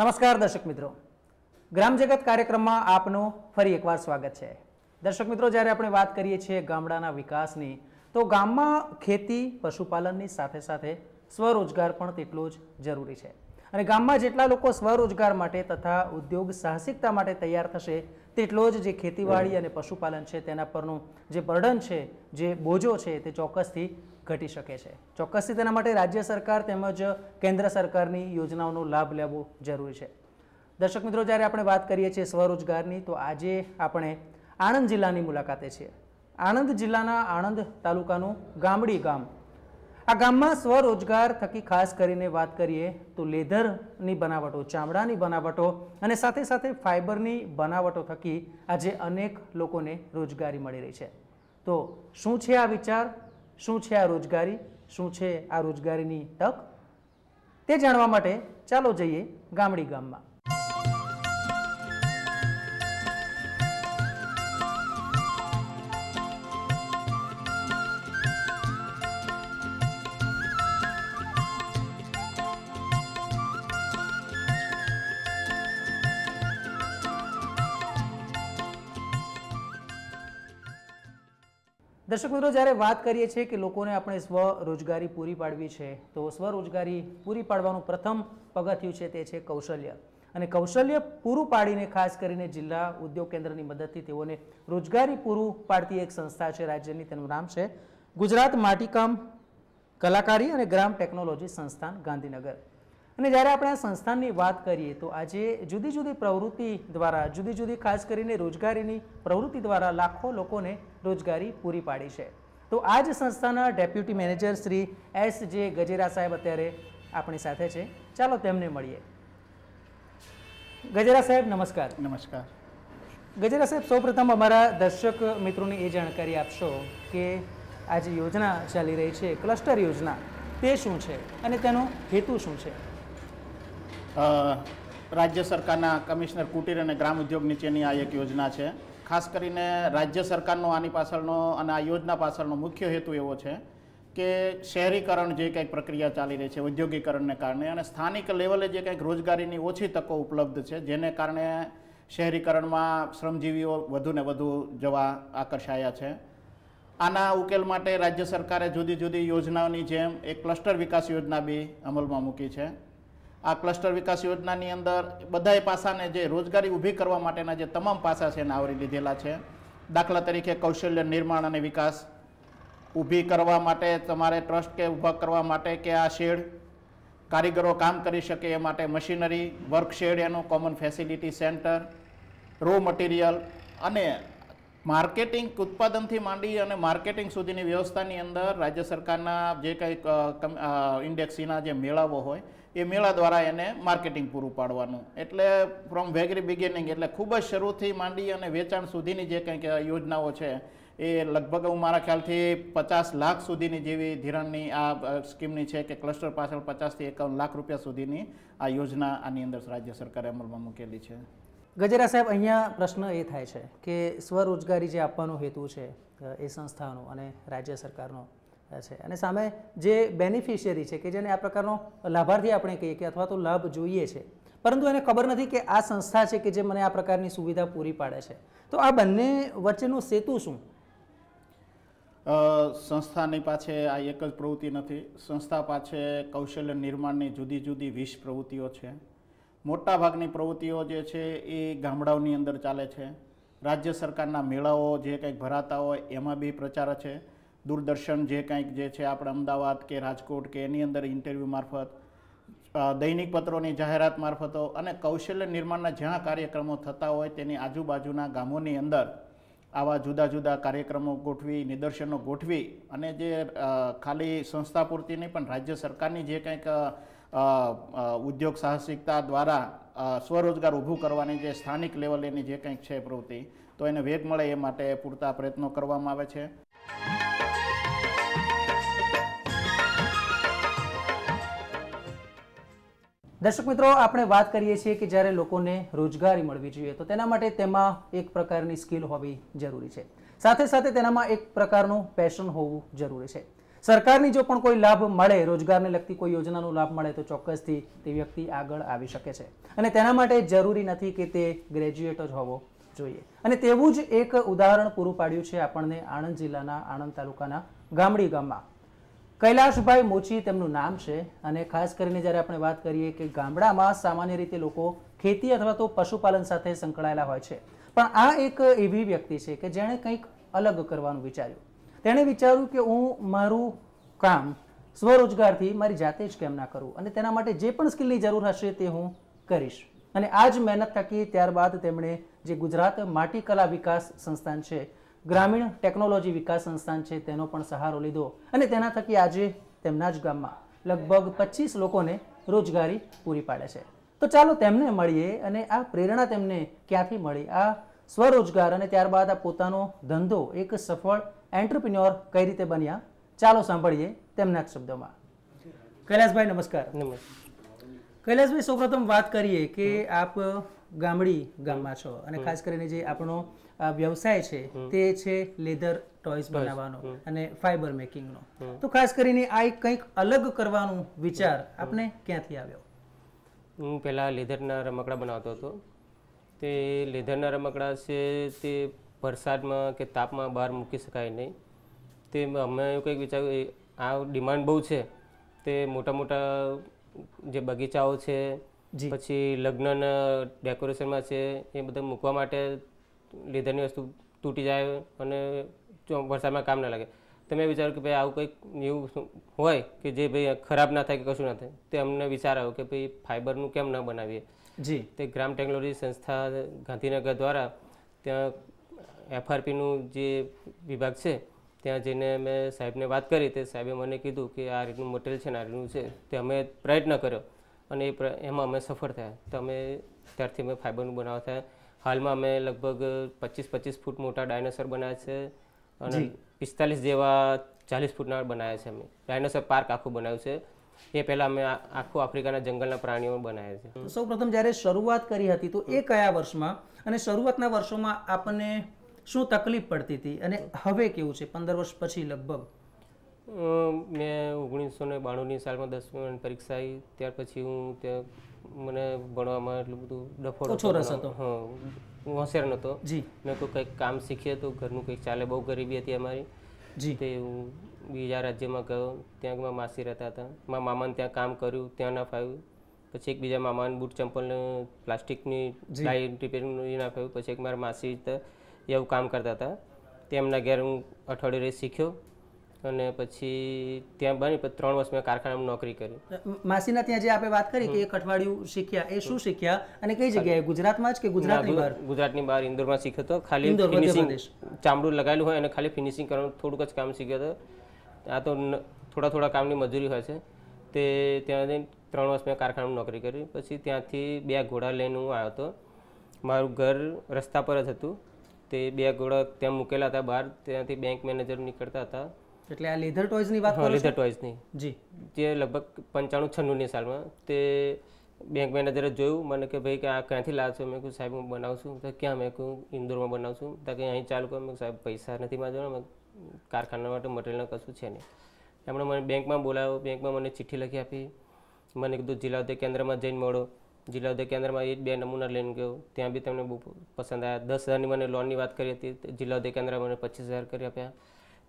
નમસ્કાર દર્શક મિત્રો ગ્રામ જગત કાર્યક્રમમાં આપનું ફરી એકવાર સ્વાગત છે દર્શક મિત્રો જ્યારે આપણે વાત કરીએ છીએ ગામડાના વિકાસની તો ગામમાં ખેતી પશુપાલનની સાથે સાથે સ્વરોજગાર પણ તેટલો જ જરૂરી છે અને ગામમાં જેટલા લોકો સ્વરોજગાર માટે તથા ઉદ્યોગ સાહસિકતા માટે તૈયાર થશે તેટલો જ જે ખેતીવાડી અને પશુપાલન છે તેના પરનું જે બર્ડન છે જે બોજો છે તે ચોક્કસથી ઘટી શકે છે ચોક્કસથી તેના માટે રાજ્ય સરકાર તેમજ કેન્દ્ર સરકારની યોજનાઓનો લાભ લેવો જરૂરી છે દર્શક મિત્રો જ્યારે આપણે વાત કરીએ છીએ સ્વરોજગારની તો આજે આપણે આણંદ જિલ્લાની મુલાકાતે છીએ આણંદ જિલ્લાના આણંદ તાલુકાનું ગામડી ગામ આ ગામમાં સ્વરોજગાર થકી ખાસ કરીને વાત કરીએ તો લેધરની બનાવટો ચામડાની બનાવટો અને સાથે સાથે ફાઇબરની બનાવટો થકી આજે અનેક લોકોને રોજગારી મળી રહી છે તો શું છે આ વિચાર શું છે આ રોજગારી શું છે આ રોજગારીની તક તે જાણવા માટે ચાલો જઈએ ગામડી ગામમાં દર્શક મિત્રો જ્યારે વાત કરીએ છીએ કે લોકોને આપણે સ્વરોજગારી પૂરી પાડવી છે તો સ્વરોજગારી પૂરી પાડવાનું પ્રથમ પગથિયું છે તે છે કૌશલ્ય અને કૌશલ્ય પૂરું પાડીને ખાસ કરીને જિલ્લા ઉદ્યોગ કેન્દ્રની મદદથી તેઓને રોજગારી પૂરું પાડતી એક સંસ્થા છે રાજ્યની તેનું નામ છે ગુજરાત માટીકામ કલાકારી અને ગ્રામ ટેકનોલોજી સંસ્થાન ગાંધીનગર અને જ્યારે આપણે આ સંસ્થાની વાત કરીએ તો આજે જુદી જુદી પ્રવૃત્તિ દ્વારા જુદી જુદી ખાસ કરીને રોજગારીની પ્રવૃત્તિ દ્વારા લાખો લોકોને રોજગારી પૂરી પાડી છે તો આ જ સંસ્થાના ડેપ્યુટી મેનેજર શ્રી એસ જે ગજેરા સાહેબ અત્યારે આપણી સાથે છે ચાલો તેમને મળીએ ગજેરા સાહેબ નમસ્કાર નમસ્કાર ગજેરા સાહેબ સૌપ્રથમ અમારા દર્શક મિત્રોને એ જાણકારી આપશો કે આ જે યોજના ચાલી રહી છે ક્લસ્ટર યોજના તે શું છે અને તેનો હેતુ શું છે રાજ્ય સરકારના કમિશનર કુટીર અને ગ્રામ ઉદ્યોગ નીચેની આ એક યોજના છે ખાસ કરીને રાજ્ય સરકારનો આની પાછળનો અને આ યોજના પાછળનો મુખ્ય હેતુ એવો છે કે શહેરીકરણ જે કંઈક પ્રક્રિયા ચાલી રહી છે ઉદ્યોગીકરણને કારણે અને સ્થાનિક લેવલે જે કંઈક રોજગારીની ઓછી તકો ઉપલબ્ધ છે જેને કારણે શહેરીકરણમાં શ્રમજીવીઓ વધુ ને વધુ જવા આકર્ષાયા છે આના ઉકેલ માટે રાજ્ય સરકારે જુદી જુદી યોજનાઓની જેમ એક ક્લસ્ટર વિકાસ યોજના બી અમલમાં મૂકી છે આ ક્લસ્ટર વિકાસ યોજનાની અંદર બધાએ પાસાને જે રોજગારી ઊભી કરવા માટેના જે તમામ પાસા છે એને આવરી લીધેલા છે દાખલા તરીકે કૌશલ્ય નિર્માણ અને વિકાસ ઊભી કરવા માટે તમારે ટ્રસ્ટ કે ઊભા કરવા માટે કે આ શેડ કારીગરો કામ કરી શકે એ માટે મશીનરી વર્કશેડ એનું common facility centre raw material અને માર્કેટિંગ ઉત્પાદનથી માંડી અને માર્કેટિંગ સુધીની વ્યવસ્થાની અંદર રાજ્ય સરકારના જે કંઈ ઇન્ડેક્સીના જે મેળાઓ હોય એ મેળા દ્વારા એને માર્કેટિંગ પૂરું પાડવાનું એટલે ફ્રોમ વેગરી બિગિનિંગ એટલે ખૂબ જ શરૂથી માંડી અને વેચાણ સુધીની જે કંઈક યોજનાઓ છે એ લગભગ હું મારા ખ્યાલથી પચાસ લાખ સુધીની જેવી ધિરાણની આ સ્કીમની છે કે ક્લસ્ટર પાછળ પચાસથી એકાવન લાખ રૂપિયા સુધીની આ યોજના આની અંદર રાજ્ય સરકારે અમલમાં મૂકેલી છે ગજેરા સાહેબ અહીંયા પ્રશ્ન એ થાય છે કે સ્વરોજગારી જે આપવાનો હેતુ છે એ સંસ્થાનો અને રાજ્ય સરકારનો છે અને સામે જે બેનિફિશિયરી છે કે જેને આ પ્રકારનો લાભાર્થી આપણે કહીએ કે અથવા તો લાભ જોઈએ છે પરંતુ એને ખબર નથી કે આ સંસ્થા છે કે જે મને આ પ્રકારની સુવિધા પૂરી પાડે છે તો આ બંને વચ્ચેનું સેતુ શું સંસ્થાની પાસે આ એક જ પ્રવૃત્તિ નથી સંસ્થા પાસે કૌશલ્ય નિર્માણની જુદી જુદી વીસ પ્રવૃત્તિઓ છે મોટાભાગની પ્રવૃત્તિઓ જે છે એ ગામડાઓની અંદર ચાલે છે રાજ્ય સરકારના મેળાઓ જે કંઈક ભરાતા હોય એમાં બી પ્રચાર છે દૂરદર્શન જે કંઈક જે છે આપણે અમદાવાદ કે રાજકોટ કે એની અંદર ઇન્ટરવ્યૂ મારફત દૈનિક પત્રોની જાહેરાત મારફતો અને કૌશલ્ય નિર્માણના જ્યાં કાર્યક્રમો થતા હોય તેની આજુબાજુના ગામોની અંદર આવા જુદા જુદા કાર્યક્રમો ગોઠવી નિદર્શનો ગોઠવી અને જે ખાલી સંસ્થા પૂરતી નહીં પણ રાજ્ય સરકારની જે કંઈક ઉદ્યોગ સાહસિકતા દ્વારા સ્વરોજગાર ઊભું કરવાની જે સ્થાનિક લેવલેની જે કંઈક છે પ્રવૃત્તિ તો એને વેગ મળે એ માટે પૂરતા પ્રયત્નો કરવામાં આવે છે દર્શક મિત્રો આપણે વાત કરીએ છીએ કે જ્યારે લોકોને રોજગારી મળવી જોઈએ તો તેના માટે તેમાં એક પ્રકારની સ્કિલ હોવી જરૂરી છે સાથે સાથે તેનામાં એક પ્રકારનું પેશન હોવું જરૂરી છે સરકારની જો પણ કોઈ લાભ મળે રોજગારને લગતી કોઈ યોજનાનો લાભ મળે તો ચોક્કસથી તે વ્યક્તિ આગળ આવી શકે છે અને તેના માટે જરૂરી નથી કે તે ગ્રેજ્યુએટ જ હોવો જોઈએ અને તેવું જ એક ઉદાહરણ પૂરું પાડ્યું છે આપણને આણંદ જિલ્લાના આણંદ તાલુકાના ગામડી ગામમાં કૈલાશભાઈ મોચી તેમનું નામ છે અને ખાસ કરીને જ્યારે આપણે વાત કરીએ કે ગામડામાં સામાન્ય રીતે લોકો ખેતી અથવા તો પશુપાલન સાથે સંકળાયેલા હોય છે પણ આ એક એવી વ્યક્તિ છે કે જેણે કંઈક અલગ કરવાનું વિચાર્યું તેણે વિચાર્યું કે હું મારું કામ સ્વરોજગારથી મારી જાતે જ કેમ ના કરું અને તેના માટે જે પણ સ્કિલની જરૂર હશે તે હું કરીશ અને આ જ મહેનત થકી ત્યારબાદ તેમણે જે ગુજરાત માટી કલા વિકાસ સંસ્થાન છે ગ્રામીણ ટેકનોલોજી વિકાસ સંસ્થાન છે તેનો પણ સહારો લીધો અને તેના થકી આજે તેમના જ ગામમાં લગભગ પચીસ લોકોને રોજગારી પૂરી પાડે છે તો ચાલો તેમને મળીએ અને આ પ્રેરણા તેમને ક્યાંથી મળી આ સ્વરોજગાર અને ત્યારબાદ આ પોતાનો ધંધો એક સફળ એન્ટરપ્રિન્યોર કઈ રીતે બન્યા ચાલો સાંભળીએ તેમના શબ્દોમાં કૈલાસભાઈ નમસ્કાર નમસ્કાર કૈલાસભાઈ સૌપ્રથમ વાત કરીએ કે આપ ગામડી ગામમાં છો અને ખાસ કરીને જે આપણો વ્યવસાય છે તે છે લેધર ટોયસ બનાવવાનો અને ફાઇબર મેકિંગનો તો ખાસ કરીને આ એક કંઈક અલગ કરવાનો વિચાર આપને ક્યાંથી આવ્યો હું પહેલાં લેધરના રમકડા બનાવતો હતો તે લેધરના રમકડા છે તે વરસાદમાં કે તાપમાં બહાર મૂકી શકાય નહીં તે અમે કંઈક વિચાર્યું આ ડિમાન્ડ બહુ છે તે મોટા મોટા જે બગીચાઓ છે પછી લગ્નના ડેકોરેશનમાં છે એ બધા મૂકવા માટે લેધરની વસ્તુ તૂટી જાય અને વરસાદમાં કામ ના લાગે તો મેં વિચાર્યું કે ભાઈ આવું કંઈક એવું હોય કે જે ભાઈ ખરાબ ના થાય કે કશું ના થાય તે અમને વિચાર આવ્યો કે ભાઈ ફાઇબરનું કેમ ન બનાવીએ જી તે ગ્રામ ટેકનોલોજી સંસ્થા ગાંધીનગર દ્વારા ત્યાં એફઆરપીનું જે વિભાગ છે ત્યાં જઈને મેં સાહેબને વાત કરી તે સાહેબે મને કીધું કે આ રીતનું મટીરિયલ છે ને આ રીતનું છે તે અમે પ્રયત્ન કર્યો અને એ એમાં અમે સફળ થયા તો અમે ત્યારથી અમે ફાઇબરનું બનાવવા થયા હાલમાં અમે લગભગ પચીસ પચીસ ફૂટ મોટા ડાયનોસર બનાવ્યા છે અને પિસ્તાલીસ જેવા ચાલીસ ફૂટના બનાવ્યા છે અમે ડાયનોસર પાર્ક આખું બનાવ્યું છે એ પહેલા અમે આખું આફ્રિકાના જંગલના પ્રાણીઓ બનાવ્યા છે સૌ પ્રથમ જ્યારે શરૂઆત કરી હતી તો એ કયા વર્ષમાં અને શરૂઆતના વર્ષોમાં આપણને શું તકલીફ પડતી હતી અને હવે કેવું છે પંદર વર્ષ પછી લગભગ મેં ઓગણીસો ને બાણુંની સાલમાં દસમી પરીક્ષા આવી ત્યાર પછી હું ત્યાં મને ભણવામાં એટલું બધું ડફોડ હતો હું હોશિયાર નહોતો જી મેં કોઈ કંઈક કામ શીખીએ તો ઘરનું કંઈક ચાલે બહુ ગરીબી હતી અમારી તે હું બીજા રાજ્યમાં ગયો ત્યાં મારા માસી રહેતા હતા મારા મામાને ત્યાં કામ કર્યું ત્યાં ના ફાવ્યું પછી એક બીજા મામાને બૂટ ચંપલને પ્લાસ્ટિકની ટાઈ રિપેરિંગ નાખ્યું પછી એક મારા માસી એવું કામ કરતા હતા તેમના ઘેર હું અઠવાડિયે શીખ્યો અને પછી ત્યાં બની ત્રણ વર્ષ મેં કારખાનામાં નોકરી કરી માસીના ત્યાં જે આપણે વાત કરી કે એક અઠવાડિયું શીખ્યા એ શું શીખ્યા અને કઈ જગ્યાએ ગુજરાતમાં જ કે ગુજરાતની બહાર ગુજરાતની બહાર ઇન્દોરમાં શીખ્યો હતો ખાલી ફિનિશિંગ ચામડું લગાવેલું હોય અને ખાલી ફિનિશિંગ કરવાનું થોડુંક જ કામ શીખ્યો હતો આ તો થોડા થોડા કામની મજૂરી હોય છે તે ત્યાં જઈને ત્રણ વર્ષ મેં કારખાનામાં નોકરી કરી પછી ત્યાંથી બે ઘોડા લઈને હું આવ્યો હતો મારું ઘર રસ્તા પર જ હતું તે બે ઘોડા ત્યાં મૂકેલા હતા બહાર ત્યાંથી બેંક મેનેજર નીકળતા હતા એટલે આ લેધર ટોયઝની વાત કરો લેધર ટોય્સની જી જે લગભગ પંચાણું છન્નુંની સાલમાં તે બેંક મેનેજરે જોયું મને કે ભાઈ કે આ ક્યાંથી લાવ છો મેં કહ્યું સાહેબ હું બનાવું છું તો ક્યાં મેં કહ્યું ઇન્દોરમાં બનાવું છું તો કે અહીં ચાલુ કરો મેં સાહેબ પૈસા નથી મારા કારખાના માટે મટીરિયલનું કશું છે નહીં એમણે મને બેંકમાં બોલાવ્યો બેંકમાં મને ચિઠ્ઠી લખી આપી મને કીધું જિલ્લા ઉદ્યોગ કેન્દ્રમાં જઈને મળો જિલ્લા ઉદ્યોગ કેન્દ્રમાં એ બે નમૂના લઈને ગયો ત્યાં બી તમને બહુ પસંદ આવ્યા દસ હજારની મને લોનની વાત કરી હતી જિલ્લા ઉદ્યોગ કેન્દ્રમાં મને પચીસ હજાર કરી આપ્યા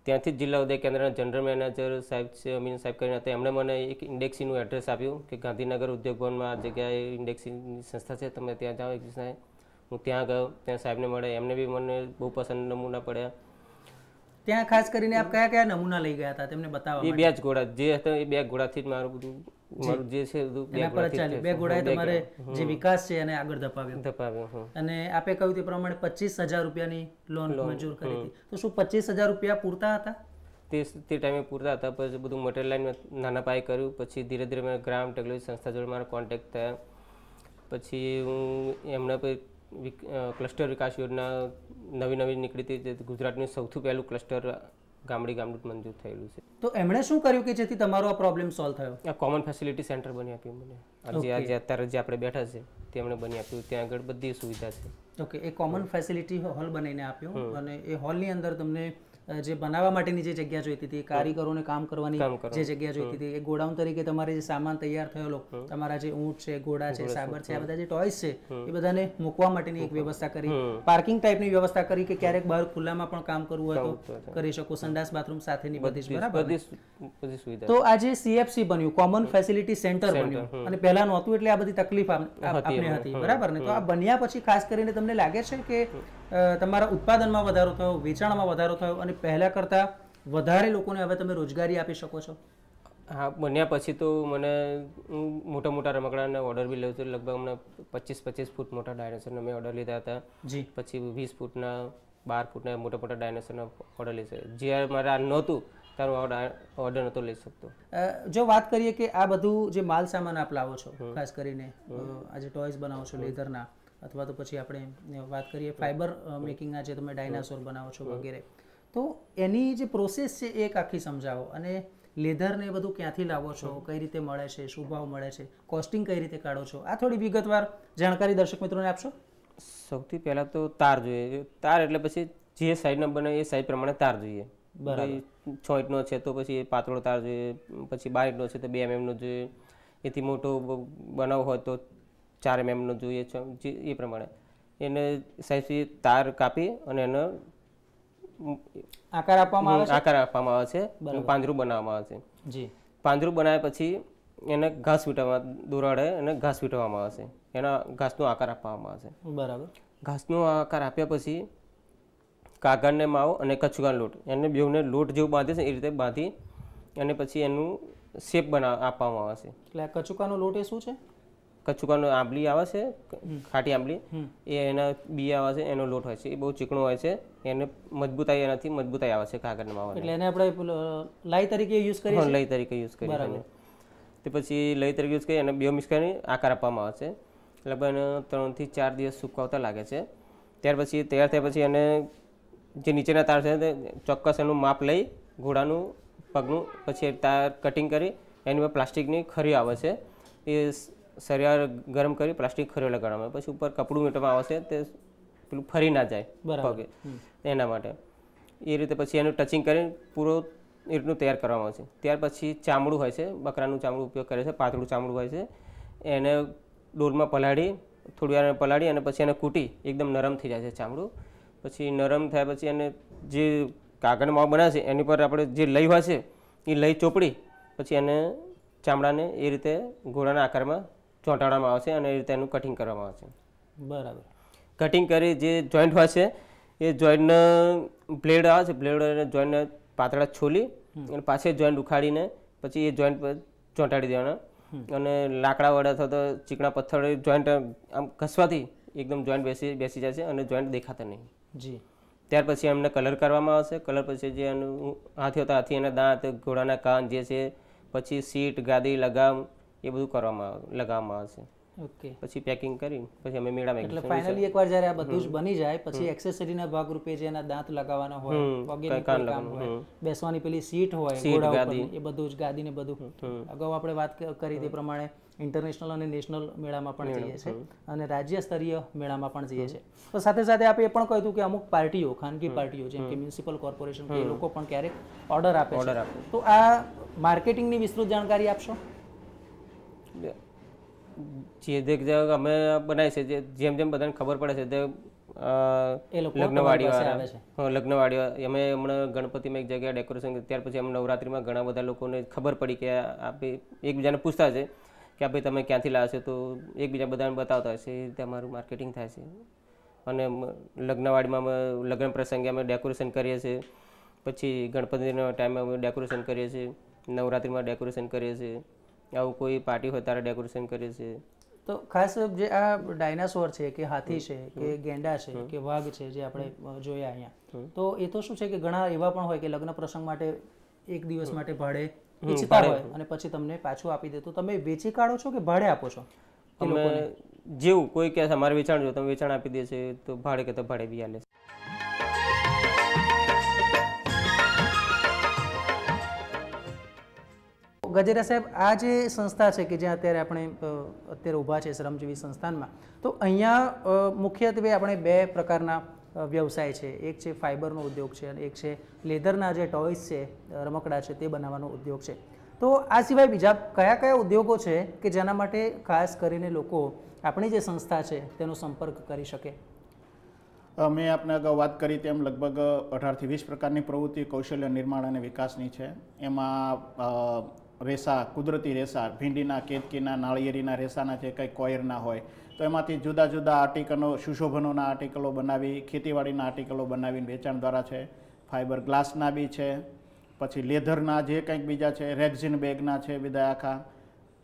ત્યાંથી જ જિલ્લા ઉદય કેન્દ્રના જનરલ મેનેજર સાહેબ છે અમીન સાહેબ કરીને હતા એમણે મને એક ઇન્ડેક્સીનું એડ્રેસ આપ્યું કે ગાંધીનગર ઉદ્યોગ ભવનમાં આ જગ્યાએ ઇન્ડેક્સીની સંસ્થા છે તમે ત્યાં જાઓ એક દિવસના હું ત્યાં ગયો ત્યાં સાહેબને મળે એમને બી મને બહુ પસંદ નમૂના પડ્યા ત્યાં ખાસ કરીને આપ કયા કયા નમૂના લઈ ગયા હતા તેમને બતાવવા એ બે જ ઘોડા જે હતા એ બે ઘોડાથી જ મારું બધું જે છે એના પર ચાલે બે ઘોડાએ તમારે જે વિકાસ છે એને આગળ ધપાવ્યો ધપાવ્યો અને આપે કહ્યું તે પ્રમાણે પચીસ હજાર રૂપિયાની લોન મંજૂર કરી હતી તો શું પચીસ હજાર રૂપિયા પૂરતા હતા તે તે ટાઈમે પૂરતા હતા પછી બધું મટીરિયલ લાઈન નાના પાય કર્યું પછી ધીરે ધીરે મેં ગ્રામ ટેકનોલોજી સંસ્થા જોડે મારા કોન્ટેક્ટ થયા પછી હું એમના પર ક્લસ્ટર વિકાસ યોજના નવી નવી નીકળી હતી ગુજરાતનું સૌથી પહેલું ક્લસ્ટર ગામડી ગામડું મંજૂર થયેલું છે તો એમણે શું કર્યું કે જેથી તમારો આ પ્રોબ્લેમ સોલ્વ થયો આ કોમન ફેસિલિટી સેન્ટર બની આપ્યું મને જે આજે અત્યારે જે આપણે બેઠા છે તેમણે બની આપ્યું ત્યાં આગળ બધી સુવિધા છે ઓકે એ કોમન ફેસિલિટી હોલ બનાવીને આપ્યો અને એ હોલની અંદર તમને જે બનાવવા માટેની જે જગ્યા જોઈતી હતી કારીગરોને કામ કરવાની જે જગ્યા જોઈતી હતી એ ગોડાઉન તરીકે તમારે જે સામાન તૈયાર થયેલો તમારા જે ઊંટ છે ઘોડા છે સાબર છે આ બધા જે ટોયસ છે એ બધાને મૂકવા માટેની એક વ્યવસ્થા કરી પાર્કિંગ ટાઈપની વ્યવસ્થા કરી કે ક્યારેક બહાર ખુલ્લામાં પણ કામ કરવું હોય તો કરી શકો સંડાસ બાથરૂમ સાથેની બધી જ બરાબર તો આજે સીએફસી બન્યું કોમન ફેસિલિટી સેન્ટર બન્યું અને પહેલા નહોતું એટલે આ બધી તકલીફ આપણે હતી બરાબર ને તો આ બન્યા પછી ખાસ કરીને તમને લાગે છે કે તમારા ઉત્પાદનમાં વધારો થયો વેચાણમાં વધારો થયો અને પહેલાં કરતાં વધારે લોકોને હવે તમે રોજગારી આપી શકો છો હા બન્યા પછી તો મને હું મોટા મોટા રમકડાના ઓર્ડર બી લઉં છું લગભગ અમને પચીસ પચીસ ફૂટ મોટા ડાયનોસરના મેં ઓર્ડર લીધા હતા જી પછી વીસ ફૂટના બાર ફૂટના મોટા મોટા ડાયનોસરના ઓર્ડર લીધા જ્યારે મારે આ નહોતું ત્યારે ઓર્ડર નહોતો લઈ શકતો જો વાત કરીએ કે આ બધું જે માલ સામાન આપ લાવો છો ખાસ કરીને આજે ટોયસ બનાવો છો લેધરના અથવા તો પછી આપણે વાત કરીએ ફાઇબર મેકિંગના જે તમે ડાયનાસોર બનાવો છો વગેરે તો એની જે પ્રોસેસ છે એક આખી સમજાવો અને લેધરને બધું ક્યાંથી લાવો છો કઈ રીતે મળે છે શું ભાવ મળે છે કોસ્ટિંગ કઈ રીતે કાઢો છો આ થોડી વિગતવાર જાણકારી દર્શક મિત્રોને આપશો સૌથી પહેલાં તો તાર જોઈએ તાર એટલે પછી જે સાઈઝનો બને એ સાઈઝ પ્રમાણે તાર જોઈએ બરાબર છ ઇંચનો છે તો પછી પાતળો તાર જોઈએ પછી બાર ઇંચનો છે તો બે એમએમનો mm જોઈએ એથી મોટો બનાવવો હોય તો ચાર એમએમનો જોઈએ છે એ પ્રમાણે એને સાહેબથી તાર કાપી અને એનો આકાર આપવામાં આવે આકાર આપવામાં આવે છે પાંજરું બનાવવામાં આવે છે જી પાંજરું બનાવ્યા પછી એને ઘાસ વીંટવામાં દોરાડે અને ઘાસ વીંટવામાં આવે છે એના ઘાસનો આકાર આપવામાં આવે છે બરાબર ઘાસનો આકાર આપ્યા પછી કાગળને માવો અને કચુકાનો લોટ એને બેઉને લોટ જેવું બાંધે છે એ રીતે બાંધી અને પછી એનું શેપ બના આપવામાં આવે છે એટલે કચુકાનો લોટ એ શું છે કચુકાનો આંબલી આવે છે ખાટી આંબલી એ એના બી આવે છે એનો લોટ હોય છે એ બહુ ચીકણો હોય છે એને મજબૂતાઈ એનાથી મજબૂતાઈ આવે છે કાગળના માવા એટલે એને આપણે લાઈ તરીકે યુઝ કરીએ લઈ તરીકે યુઝ કરીએ તે પછી લઈ તરીકે યુઝ કરી એને બે મિક્સ કરી આકાર આપવામાં આવે છે લગભગ ત્રણથી ચાર દિવસ સુકાવતા લાગે છે ત્યાર પછી તૈયાર થયા પછી એને જે નીચેના તાર છે તે ચોક્કસ એનું માપ લઈ ઘોડાનું પગનું પછી તાર કટિંગ કરી એની પર પ્લાસ્ટિકની ખરી આવે છે એ સરિયા ગરમ કરી પ્લાસ્ટિક ખરીઓ લગાડવામાં પછી ઉપર કપડું મીટવામાં આવશે તે પેલું ફરી ના જાય પગે એના માટે એ રીતે પછી એનું ટચિંગ કરીને પૂરો એ રીતનું તૈયાર કરવામાં આવે છે ત્યાર પછી ચામડું હોય છે બકરાનું ચામડું ઉપયોગ કરે છે પાતળું ચામડું હોય છે એને ડોલમાં પલાળી થોડી વાર પલાળી અને પછી એને કૂટી એકદમ નરમ થઈ જાય છે ચામડું પછી નરમ થયા પછી એને જે કાગળ માવ બનાવે છે એની પર આપણે જે લઈ હોય છે એ લઈ ચોપડી પછી એને ચામડાને એ રીતે ઘોડાના આકારમાં ચોંટાડવામાં આવશે અને તેનું કટિંગ કરવામાં આવશે બરાબર કટિંગ કરી જે જોઈન્ટ હોય છે એ જોઈન્ટને બ્લેડ આવે છે બ્લેડ જોઈન્ટને પાતળા છોલી અને પાછે જોઈન્ટ ઉખાડીને પછી એ જોઈન્ટ પર ચોંટાડી દેવાના અને લાકડા વડા અથવા તો ચીકણા પથ્થર જોઈન્ટ આમ ઘસવાથી એકદમ જોઈન્ટ બેસી બેસી જાય છે અને જોઈન્ટ દેખાતા નહીં જી ત્યાર પછી એમને કલર કરવામાં આવશે કલર પછી જે એનું હાથી હતા હાથી એના દાંત ઘોડાના કાન જે છે પછી સીટ ગાદી લગામ એ બધું કરવામાં લગાવવામાં આવશે ઓકે પછી પેકિંગ કરી પછી અમે મેળામાં એટલે ફાઇનલી એકવાર જ્યારે આ બધું જ બની જાય પછી એક્સેસરીના ભાગ રૂપે જે દાંત લગાવવાના હોય વગેરે કામ હોય બેસવાની પેલી સીટ હોય ઘોડા ઉપર એ બધું જ ગાદીને બધું અગાઉ આપણે વાત કરી તે પ્રમાણે ઇન્ટરનેશનલ અને નેશનલ મેળામાં પણ જઈએ છે અને રાજ્ય સ્તરીય મેળામાં પણ જઈએ છે તો સાથે સાથે આપણે એ પણ કહ્યું કે અમુક પાર્ટીઓ ખાનગી પાર્ટીઓ જેમ કે મ્યુનિસિપલ કોર્પોરેશન એ લોકો પણ ક્યારેક ઓર્ડર આપે ઓર્ડર આપે તો આ માર્કેટિંગની વિસ્તૃત જાણકારી આપશો જે જે અમે બનાવી છે જે જેમ જેમ બધાને ખબર પડે છે તે લગ્નવાડીઓ આવે છે લગ્નવાડીઓ અમે હમણાં ગણપતિમાં એક જગ્યાએ ડેકોરેશન ત્યાર પછી અમે નવરાત્રિમાં ઘણા બધા લોકોને ખબર પડી કે આપણે એકબીજાને પૂછતા છે કે ભાઈ તમે ક્યાંથી લાવ્યા છો તો એકબીજા બધાને બતાવતા હશે એ રીતે અમારું માર્કેટિંગ થાય છે અને લગ્નવાડીમાં અમે લગ્ન પ્રસંગે અમે ડેકોરેશન કરીએ છીએ પછી ગણપતિના ટાઈમે અમે ડેકોરેશન કરીએ છીએ નવરાત્રિમાં ડેકોરેશન કરીએ છીએ આવું કોઈ પાર્ટી હોય ત્યારે ડેકોરેશન કરીએ છીએ તો ખાસ જે આ ડાયનાસોર છે કે હાથી છે કે ગેંડા છે કે વાઘ છે જે આપણે જોયા અહીંયા તો એ તો શું છે કે ઘણા એવા પણ હોય કે લગ્ન પ્રસંગ માટે એક દિવસ માટે ભાડે વેચતા હોય અને પછી તમને પાછું આપી દે તો તમે વેચી કાઢો છો કે ભાડે આપો છો અમે જેવું કોઈ કહે છે અમારે વેચાણ જો તમે વેચાણ આપી દે છે તો ભાડે કે તો ભાડે બી આલે છે ગજેરા સાહેબ આ જે સંસ્થા છે કે જ્યાં અત્યારે આપણે અત્યારે ઊભા છે શ્રમજીવી સંસ્થાનમાં તો અહીંયા મુખ્યત્વે આપણે બે પ્રકારના વ્યવસાય છે એક છે ફાઇબરનો ઉદ્યોગ છે અને એક છે લેધરના જે ટોયસ છે રમકડા છે તે બનાવવાનો ઉદ્યોગ છે તો આ સિવાય બીજા કયા કયા ઉદ્યોગો છે કે જેના માટે ખાસ કરીને લોકો આપણી જે સંસ્થા છે તેનો સંપર્ક કરી શકે મેં આપને અગાઉ વાત કરી તેમ લગભગ અઢારથી વીસ પ્રકારની પ્રવૃત્તિ કૌશલ્ય નિર્માણ અને વિકાસની છે એમાં રેસા કુદરતી રેસા ભીંડીના કેતકીના નાળિયેરીના રેસાના જે કંઈ કોયરના હોય તો એમાંથી જુદા જુદા આર્ટિકલો સુશોભનોના આર્ટિકલો બનાવી ખેતીવાડીના આર્ટિકલો બનાવીને વેચાણ દ્વારા છે ફાઇબર ગ્લાસના બી છે પછી લેધરના જે કંઈક બીજા છે રેક્ઝિન બેગના છે બધા આખા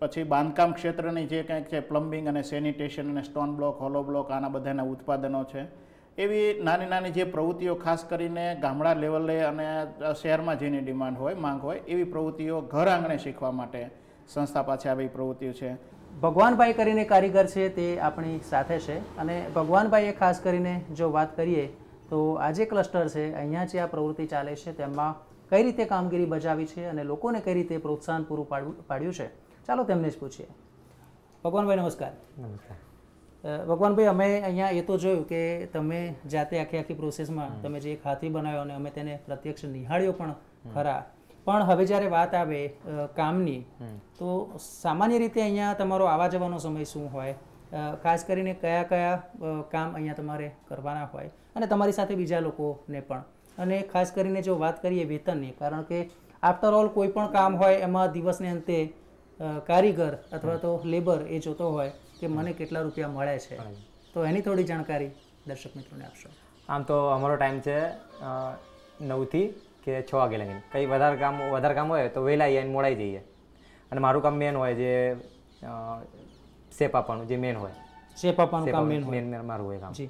પછી બાંધકામ ક્ષેત્રની જે કંઈક છે પ્લમ્બિંગ અને સેનિટેશન અને સ્ટોન બ્લોક હોલો બ્લોક આના બધાના ઉત્પાદનો છે એવી નાની નાની જે પ્રવૃત્તિઓ ખાસ કરીને ગામડા લેવલે અને શહેરમાં જેની ડિમાન્ડ હોય માંગ હોય એવી પ્રવૃત્તિઓ ઘર આંગણે શીખવા માટે સંસ્થા પાસે આવી પ્રવૃત્તિઓ છે ભગવાનભાઈ કરીને કારીગર છે તે આપણી સાથે છે અને ભગવાનભાઈએ ખાસ કરીને જો વાત કરીએ તો આજે ક્લસ્ટર છે અહીંયા જે આ પ્રવૃત્તિ ચાલે છે તેમાં કઈ રીતે કામગીરી બજાવી છે અને લોકોને કઈ રીતે પ્રોત્સાહન પૂરું પાડવું પાડ્યું છે ચાલો તેમને જ પૂછીએ ભગવાનભાઈ નમસ્કાર નમસ્કાર ભગવાનભાઈ અમે અહીંયા એ તો જોયું કે તમે જાતે આખી આખી પ્રોસેસમાં તમે જે એક હાથી બનાવ્યો અને અમે તેને પ્રત્યક્ષ નિહાળ્યો પણ ખરા પણ હવે જ્યારે વાત આવે કામની તો સામાન્ય રીતે અહીંયા તમારો આવવા જવાનો સમય શું હોય ખાસ કરીને કયા કયા કામ અહીંયા તમારે કરવાના હોય અને તમારી સાથે બીજા લોકોને પણ અને ખાસ કરીને જો વાત કરીએ વેતનની કારણ કે આફ્ટર ઓલ કોઈ પણ કામ હોય એમાં દિવસને અંતે કારીગર અથવા તો લેબર એ જોતો હોય કે મને કેટલા રૂપિયા મળે છે તો એની થોડી જાણકારી દર્શક મિત્રોને આપશો આમ તો અમારો ટાઈમ છે નવથી કે છ વાગે લગીને કંઈ વધારે કામ વધારે કામ હોય તો વહેલા આવીએ અને મોડાઈ જઈએ અને મારું કામ મેન હોય જે શેપ આપવાનું જે મેન હોય શેપ આપવાનું કામ મેન મેન મારું હોય કામ જી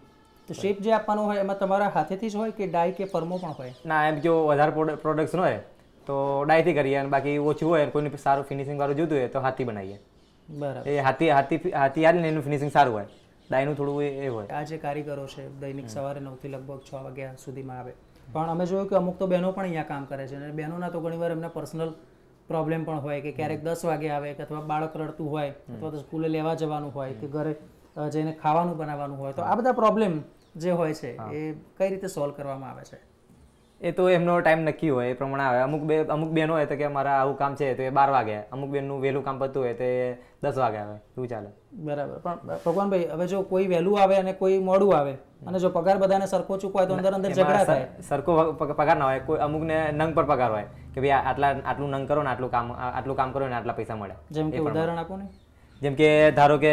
તો શેપ જે આપવાનું હોય એમાં તમારા હાથેથી જ હોય કે ડાય કે પરમો પણ હોય ના એમ જો વધારે પ્રોડક્ટ્સ હોય તો ડાયથી કરીએ અને બાકી ઓછું હોય કોઈને સારું ફિનિશિંગ વાળું જોતું હોય તો હાથથી બનાવીએ બરાબર એ હાથી હાથી હાથી આવે ને એનું ફિનિશિંગ સારું હોય ડાયનું થોડું એ હોય આ જે કારીગરો છે દૈનિક સવારે નવથી લગભગ છ વાગ્યા સુધીમાં આવે પણ અમે જોયું કે અમુક તો બહેનો પણ અહીંયા કામ કરે છે અને બહેનોના તો ઘણીવાર એમને પર્સનલ પ્રોબ્લેમ પણ હોય કે ક્યારેક દસ વાગે આવે કે અથવા બાળક રડતું હોય અથવા તો સ્કૂલે લેવા જવાનું હોય કે ઘરે જઈને ખાવાનું બનાવવાનું હોય તો આ બધા પ્રોબ્લેમ જે હોય છે એ કઈ રીતે સોલ્વ કરવામાં આવે છે એ તો એમનો ટાઈમ નક્કી હોય એ પ્રમાણે આવે અમુક બે અમુક બહેનો હોય તો કે મારા આવું કામ છે તો એ બાર વાગે અમુક બહેનનું વહેલું કામ પતું હોય તો એ દસ વાગે આવે એવું ચાલે બરાબર પણ ભાઈ હવે જો કોઈ વહેલું આવે અને કોઈ મોડું આવે અને જો પગાર બધાને સરખો ચૂકવાય તો અંદર અંદર ઝઘડા થાય સરખો પગાર ના હોય કોઈ અમુકને નંગ પર પગાર હોય કે ભાઈ આટલા આટલું નંગ કરો ને આટલું કામ આટલું કામ કરો ને આટલા પૈસા મળે જેમ કે ઉદાહરણ આપો ને જેમ કે ધારો કે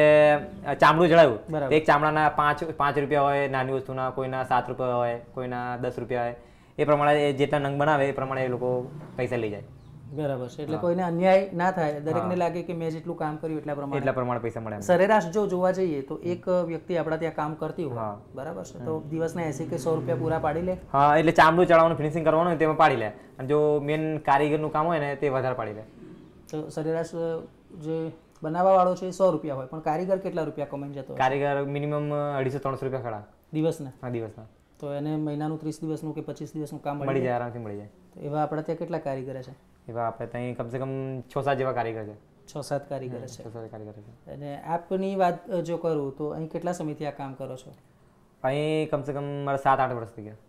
ચામડું જળાયું એક ચામડાના પાંચ પાંચ રૂપિયા હોય નાની વસ્તુના કોઈના સાત રૂપિયા હોય કોઈના દસ રૂપિયા હોય એ પ્રમાણે જેટલા નંગ બનાવે એ પ્રમાણે એ લોકો પૈસા લઈ જાય બરાબર છે એટલે કોઈને અન્યાય ના થાય દરેકને લાગે કે મેં જેટલું કામ કર્યું એટલા પ્રમાણે એટલા પ્રમાણે પૈસા મળે સરેરાશ જો જોવા જઈએ તો એક વ્યક્તિ આપણા ત્યાં કામ કરતી હોય બરાબર છે તો દિવસના એસી કે સો રૂપિયા પૂરા પાડી લે હા એટલે ચામડું ચડાવવાનું ફિનિશિંગ કરવાનું હોય તેમાં પાડી લે અને જો મેન કારીગરનું કામ હોય ને તે વધારે પાડી લે તો સરેરાશ જે બનાવવા વાળો છે સો રૂપિયા હોય પણ કારીગર કેટલા રૂપિયા કમાઈ જતો કારીગર મિનિમમ અઢીસો ત્રણસો રૂપિયા ખડા દિવસના હા દિવસના તો એને મહિનાનું ત્રીસ દિવસનું કે પચીસ દિવસનું કામ મળી જાય આરામથી મળી જાય તો એવા આપણે ત્યાં કેટલા કારીગર છે એવા આપણે ત્યાં કમસે કમ છ સાત જેવા કારીગર છે છ સાત કારીગર છે છે અને આપની વાત જો કરું તો અહીં કેટલા સમયથી આ કામ કરો છો અહીં કમસે કમ મારા સાત આઠ વર્ષ થઈ ગયા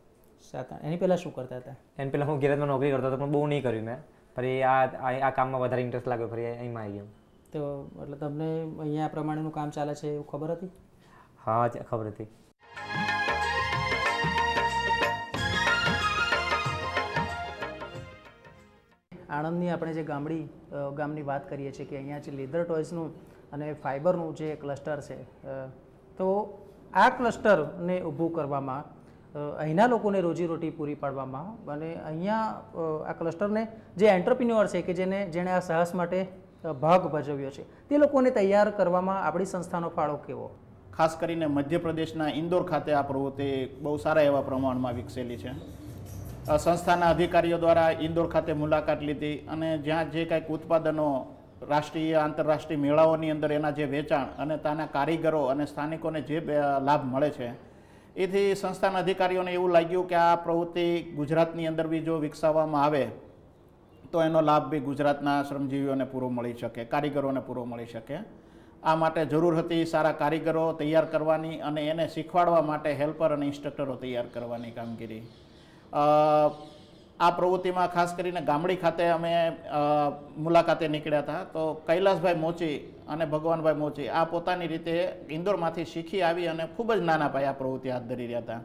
સાત એની પહેલાં શું કરતા હતા એની પહેલાં હું ગેરેજમાં નોકરી કરતો હતો પણ બહુ નહીં કર્યું મેં ફરી આ આ કામમાં વધારે ઇન્ટરેસ્ટ લાગ્યો ફરી અહીંમાં આવી ગયો તો એટલે તમને અહીંયા પ્રમાણેનું કામ ચાલે છે એવું ખબર હતી હા ખબર હતી આણંદની આપણે જે ગામડી ગામની વાત કરીએ છીએ કે અહીંયા જે લેધર ટોયસનું અને ફાઇબરનું જે ક્લસ્ટર છે તો આ ક્લસ્ટરને ઊભું કરવામાં અહીંના લોકોને રોજીરોટી પૂરી પાડવામાં અને અહીંયા આ ક્લસ્ટરને જે એન્ટરપ્રિન્યુઅર છે કે જેને જેણે આ સાહસ માટે ભાગ ભજવ્યો છે તે લોકોને તૈયાર કરવામાં આપણી સંસ્થાનો ફાળો કેવો ખાસ કરીને મધ્યપ્રદેશના ઇન્દોર ખાતે આ પ્રવૃત્તિ બહુ સારા એવા પ્રમાણમાં વિકસેલી છે સંસ્થાના અધિકારીઓ દ્વારા ઇન્દોર ખાતે મુલાકાત લીધી અને જ્યાં જે કંઈક ઉત્પાદનો રાષ્ટ્રીય આંતરરાષ્ટ્રીય મેળાઓની અંદર એના જે વેચાણ અને ત્યાંના કારીગરો અને સ્થાનિકોને જે લાભ મળે છે એથી સંસ્થાના અધિકારીઓને એવું લાગ્યું કે આ પ્રવૃત્તિ ગુજરાતની અંદર બી જો વિકસાવવામાં આવે તો એનો લાભ બી ગુજરાતના શ્રમજીવીઓને પૂરો મળી શકે કારીગરોને પૂરો મળી શકે આ માટે જરૂર હતી સારા કારીગરો તૈયાર કરવાની અને એને શીખવાડવા માટે હેલ્પર અને ઇન્સ્ટ્રક્ટરો તૈયાર કરવાની કામગીરી આ પ્રવૃત્તિમાં ખાસ કરીને ગામડી ખાતે અમે મુલાકાતે નીકળ્યા હતા તો કૈલાસભાઈ મોચી અને ભગવાનભાઈ મોચી આ પોતાની રીતે ઇન્દોરમાંથી શીખી આવી અને ખૂબ જ નાના પાયે આ પ્રવૃત્તિ હાથ ધરી રહ્યા હતા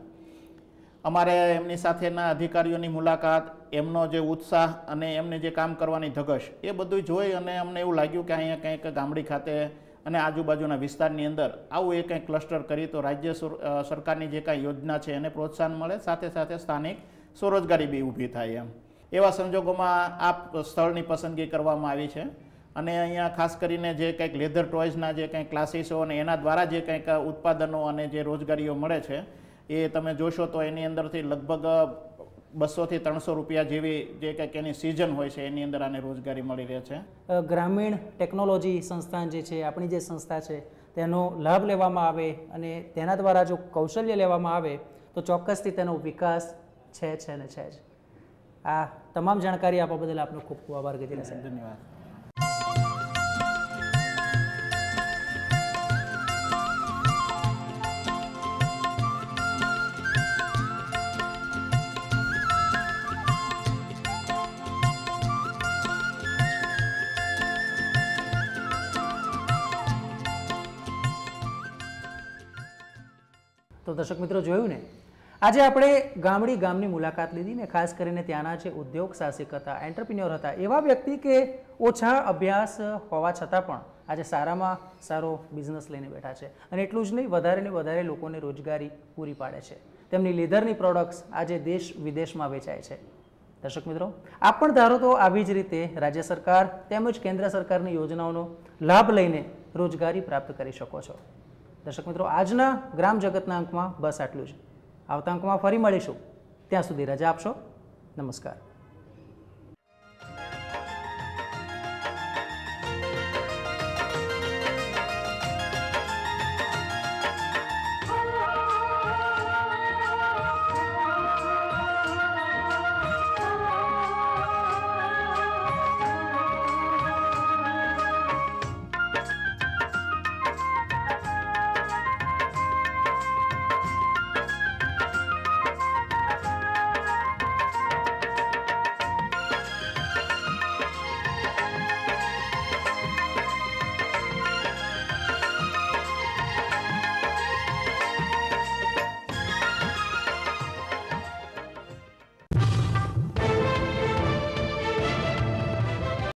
અમારે એમની સાથેના અધિકારીઓની મુલાકાત એમનો જે ઉત્સાહ અને એમને જે કામ કરવાની ધગશ એ બધું જોઈ અને અમને એવું લાગ્યું કે અહીંયા કંઈક ગામડી ખાતે અને આજુબાજુના વિસ્તારની અંદર આવું એ કંઈક ક્લસ્ટર કરી તો રાજ્ય સરકારની જે કાંઈ યોજના છે એને પ્રોત્સાહન મળે સાથે સાથે સ્થાનિક સ્વરોજગારી બી ઊભી થાય એમ એવા સંજોગોમાં આ સ્થળની પસંદગી કરવામાં આવી છે અને અહીંયા ખાસ કરીને જે કંઈક લેધર ટોયઝના જે કંઈક ક્લાસીસો અને એના દ્વારા જે કંઈક ઉત્પાદનો અને જે રોજગારીઓ મળે છે એ તમે જોશો તો એની અંદરથી લગભગ બસોથી ત્રણસો રૂપિયા જેવી જે કંઈક એની સિઝન હોય છે એની અંદર આને રોજગારી મળી રહે છે ગ્રામીણ ટેકનોલોજી સંસ્થાન જે છે આપણી જે સંસ્થા છે તેનો લાભ લેવામાં આવે અને તેના દ્વારા જો કૌશલ્ય લેવામાં આવે તો ચોક્કસથી તેનો વિકાસ છે છે ને છે જ આ તમામ જાણકારી આપવા બદલ આપનો ખૂબ ખૂબ આભાર ગજેન્દ્ર છે ધન્યવાદ તો દર્શક મિત્રો જોયું ને આજે આપણે ગામડી ગામની મુલાકાત લીધી ને ખાસ કરીને ત્યાંના જે ઉદ્યોગ સાહસિક હતા એન્ટરપ્રિન્યોર હતા એવા વ્યક્તિ કે ઓછા અભ્યાસ હોવા છતાં પણ આજે સારામાં સારો બિઝનેસ લઈને બેઠા છે અને એટલું જ નહીં વધારે ને વધારે લોકોને રોજગારી પૂરી પાડે છે તેમની લેધરની પ્રોડક્ટ્સ આજે દેશ વિદેશમાં વેચાય છે દર્શક મિત્રો આપ પણ ધારો તો આવી જ રીતે રાજ્ય સરકાર તેમજ કેન્દ્ર સરકારની યોજનાઓનો લાભ લઈને રોજગારી પ્રાપ્ત કરી શકો છો દર્શક મિત્રો આજના ગ્રામ જગતના અંકમાં બસ આટલું જ આવતા અંકમાં ફરી મળીશું ત્યાં સુધી રજા આપશો નમસ્કાર